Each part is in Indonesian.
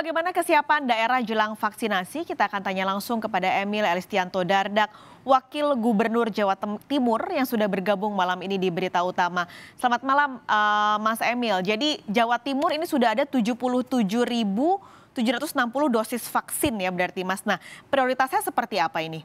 bagaimana kesiapan daerah jelang vaksinasi? Kita akan tanya langsung kepada Emil Elistianto Dardak, Wakil Gubernur Jawa Timur yang sudah bergabung malam ini di Berita Utama. Selamat malam uh, Mas Emil. Jadi Jawa Timur ini sudah ada 77.760 dosis vaksin ya berarti Mas. Nah prioritasnya seperti apa ini?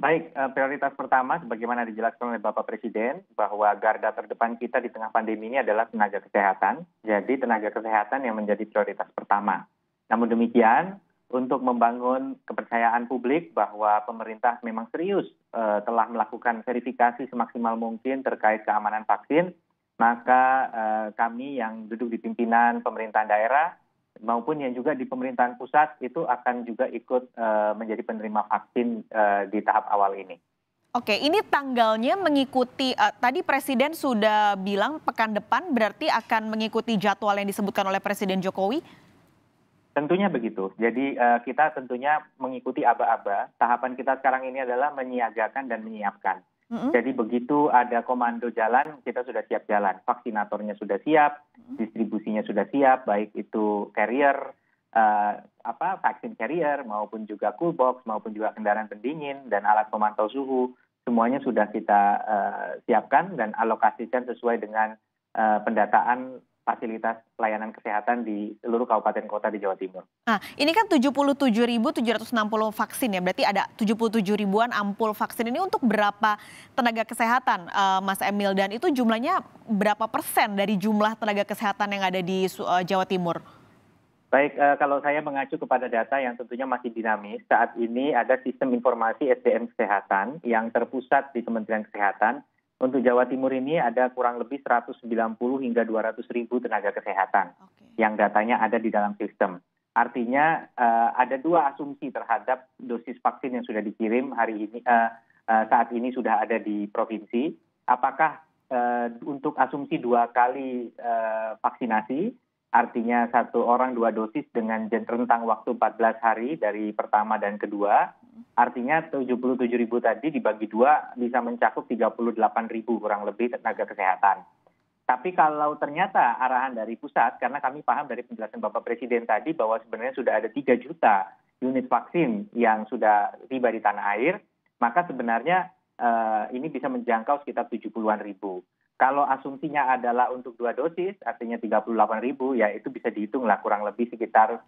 Baik, eh, prioritas pertama sebagaimana dijelaskan oleh Bapak Presiden bahwa garda terdepan kita di tengah pandemi ini adalah tenaga kesehatan. Jadi tenaga kesehatan yang menjadi prioritas pertama. Namun demikian, untuk membangun kepercayaan publik bahwa pemerintah memang serius eh, telah melakukan verifikasi semaksimal mungkin terkait keamanan vaksin, maka eh, kami yang duduk di pimpinan pemerintahan daerah maupun yang juga di pemerintahan pusat itu akan juga ikut uh, menjadi penerima vaksin uh, di tahap awal ini. Oke, ini tanggalnya mengikuti uh, tadi Presiden sudah bilang pekan depan berarti akan mengikuti jadwal yang disebutkan oleh Presiden Jokowi. Tentunya begitu. Jadi uh, kita tentunya mengikuti aba-aba. Tahapan kita sekarang ini adalah menyiagakan dan menyiapkan hmm Jadi begitu ada komando jalan, kita sudah siap jalan. Vaksinatornya sudah siap, mm-hmm. distribusinya sudah siap, baik itu carrier, uh, apa vaksin carrier maupun juga cool box maupun juga kendaraan pendingin dan alat pemantau suhu, semuanya sudah kita uh, siapkan dan alokasikan sesuai dengan uh, pendataan fasilitas pelayanan kesehatan di seluruh kabupaten kota di Jawa Timur. Nah, ini kan 77.760 vaksin ya, berarti ada 77 ribuan ampul vaksin ini untuk berapa tenaga kesehatan uh, Mas Emil dan itu jumlahnya berapa persen dari jumlah tenaga kesehatan yang ada di uh, Jawa Timur? Baik, uh, kalau saya mengacu kepada data yang tentunya masih dinamis, saat ini ada sistem informasi SDM kesehatan yang terpusat di Kementerian Kesehatan untuk Jawa Timur ini ada kurang lebih 190 hingga 200 ribu tenaga kesehatan okay. yang datanya ada di dalam sistem. Artinya uh, ada dua asumsi terhadap dosis vaksin yang sudah dikirim hari ini uh, uh, saat ini sudah ada di provinsi. Apakah uh, untuk asumsi dua kali uh, vaksinasi, artinya satu orang dua dosis dengan rentang waktu 14 hari dari pertama dan kedua, Artinya 77 ribu tadi dibagi dua bisa mencakup 38 ribu kurang lebih tenaga kesehatan. Tapi kalau ternyata arahan dari pusat, karena kami paham dari penjelasan Bapak Presiden tadi bahwa sebenarnya sudah ada 3 juta unit vaksin yang sudah tiba di tanah air, maka sebenarnya eh, ini bisa menjangkau sekitar 70-an ribu. Kalau asumsinya adalah untuk dua dosis, artinya 38 ribu, ya itu bisa dihitung lah kurang lebih sekitar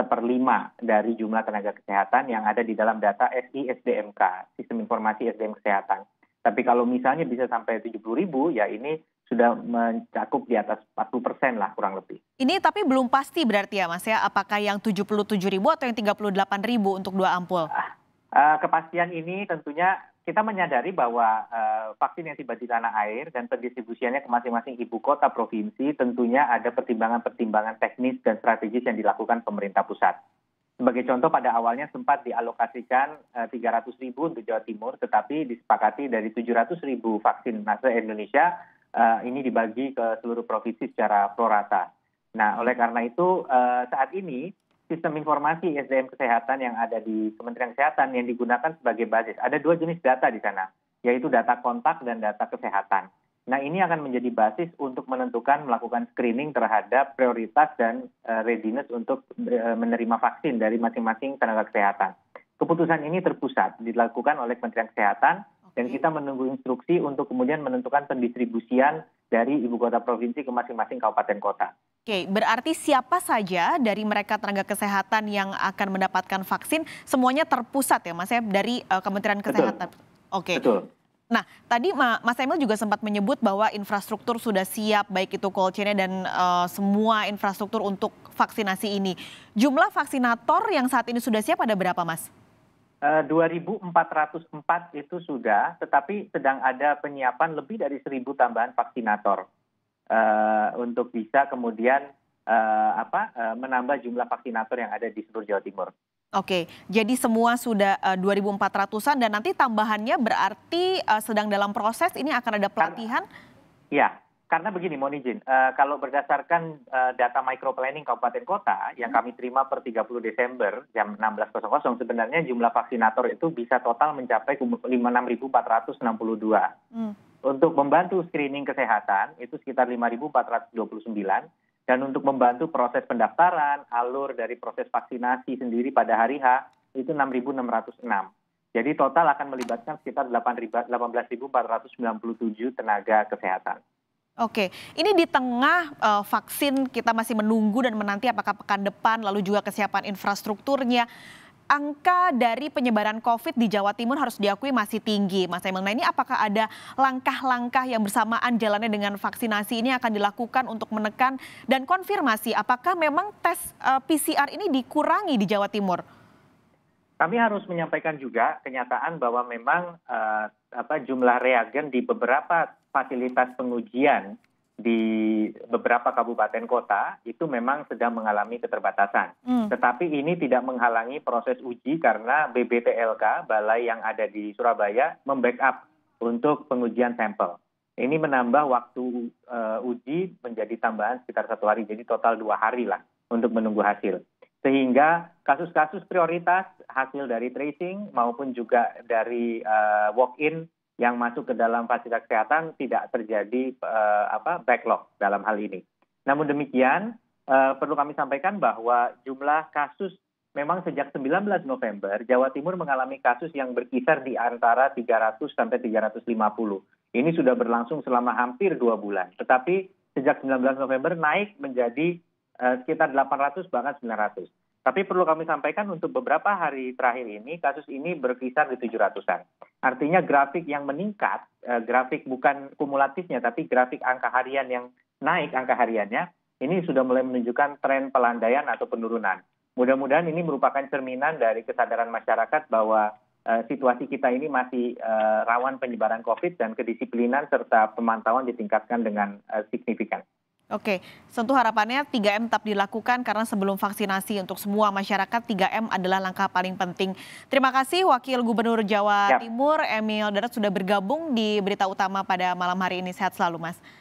seperlima dari jumlah tenaga kesehatan yang ada di dalam data SI SDMK, Sistem Informasi SDM Kesehatan. Tapi kalau misalnya bisa sampai 70 ribu, ya ini sudah mencakup di atas 40 persen lah kurang lebih. Ini tapi belum pasti berarti ya mas ya, apakah yang 77 ribu atau yang 38 ribu untuk dua ampul? Uh, kepastian ini tentunya kita menyadari bahwa eh, vaksin yang tiba di tanah air dan pendistribusiannya ke masing-masing ibu kota provinsi tentunya ada pertimbangan-pertimbangan teknis dan strategis yang dilakukan pemerintah pusat. Sebagai contoh pada awalnya sempat dialokasikan 300 eh, ribu untuk Jawa Timur, tetapi disepakati dari 700 ribu vaksin nasional Indonesia eh, ini dibagi ke seluruh provinsi secara prorata. Nah, oleh karena itu saat ini sistem informasi SDM kesehatan yang ada di Kementerian Kesehatan yang digunakan sebagai basis. Ada dua jenis data di sana, yaitu data kontak dan data kesehatan. Nah, ini akan menjadi basis untuk menentukan melakukan screening terhadap prioritas dan uh, readiness untuk uh, menerima vaksin dari masing-masing tenaga kesehatan. Keputusan ini terpusat dilakukan oleh Kementerian Kesehatan dan kita menunggu instruksi untuk kemudian menentukan pendistribusian dari ibu kota provinsi ke masing-masing kabupaten kota. Oke, berarti siapa saja dari mereka tenaga kesehatan yang akan mendapatkan vaksin semuanya terpusat ya Mas ya dari uh, Kementerian Kesehatan. Betul. Oke. Betul. Nah, tadi Mas Emil juga sempat menyebut bahwa infrastruktur sudah siap, baik itu cold chain dan uh, semua infrastruktur untuk vaksinasi ini. Jumlah vaksinator yang saat ini sudah siap ada berapa, Mas? Uh, eh, 2.404 itu sudah, tetapi sedang ada penyiapan lebih dari 1.000 tambahan vaksinator. Eh, untuk bisa kemudian uh, apa uh, menambah jumlah vaksinator yang ada di seluruh Jawa Timur. Oke, jadi semua sudah uh, 2.400-an dan nanti tambahannya berarti uh, sedang dalam proses ini akan ada pelatihan? Ya, karena begini mohon izin, uh, kalau berdasarkan uh, data micro planning kabupaten kota yang kami terima per 30 Desember jam 16.00 sebenarnya jumlah vaksinator itu bisa total mencapai 56.462. Hmm untuk membantu screening kesehatan itu sekitar 5.429 dan untuk membantu proses pendaftaran, alur dari proses vaksinasi sendiri pada hari H itu 6.606. Jadi total akan melibatkan sekitar 18.497 tenaga kesehatan. Oke, ini di tengah uh, vaksin kita masih menunggu dan menanti apakah pekan depan, lalu juga kesiapan infrastrukturnya angka dari penyebaran COVID di Jawa Timur harus diakui masih tinggi. Mas Emil, nah ini apakah ada langkah-langkah yang bersamaan jalannya dengan vaksinasi ini akan dilakukan untuk menekan dan konfirmasi apakah memang tes uh, eh, PCR ini dikurangi di Jawa Timur? Kami harus menyampaikan juga kenyataan bahwa memang uh, apa jumlah reagen di beberapa fasilitas pengujian di beberapa kabupaten kota itu memang sedang mengalami keterbatasan. Hmm. Tetapi ini tidak menghalangi proses uji karena BBTLK, balai yang ada di Surabaya, membackup untuk pengujian sampel. Ini menambah waktu uh, uji menjadi tambahan sekitar satu hari, jadi total dua hari lah untuk menunggu hasil. Sehingga kasus-kasus prioritas hasil dari tracing maupun juga dari uh, walk-in yang masuk ke dalam fasilitas kesehatan tidak terjadi uh, apa backlog dalam hal ini. Namun demikian uh, perlu kami sampaikan bahwa jumlah kasus memang sejak 19 November Jawa Timur mengalami kasus yang berkisar di antara 300 sampai 350. Ini sudah berlangsung selama hampir dua bulan. Tetapi sejak 19 November naik menjadi uh, sekitar 800 bahkan 900. Tapi perlu kami sampaikan untuk beberapa hari terakhir ini kasus ini berkisar di 700-an. Artinya grafik yang meningkat, eh, grafik bukan kumulatifnya tapi grafik angka harian yang naik angka hariannya, ini sudah mulai menunjukkan tren pelandaian atau penurunan. Mudah-mudahan ini merupakan cerminan dari kesadaran masyarakat bahwa eh, situasi kita ini masih eh, rawan penyebaran COVID dan kedisiplinan serta pemantauan ditingkatkan dengan signifikan. Oke, tentu harapannya 3M tetap dilakukan karena sebelum vaksinasi untuk semua masyarakat 3M adalah langkah paling penting. Terima kasih Wakil Gubernur Jawa ya. Timur Emil Darat sudah bergabung di berita utama pada malam hari ini. Sehat selalu Mas.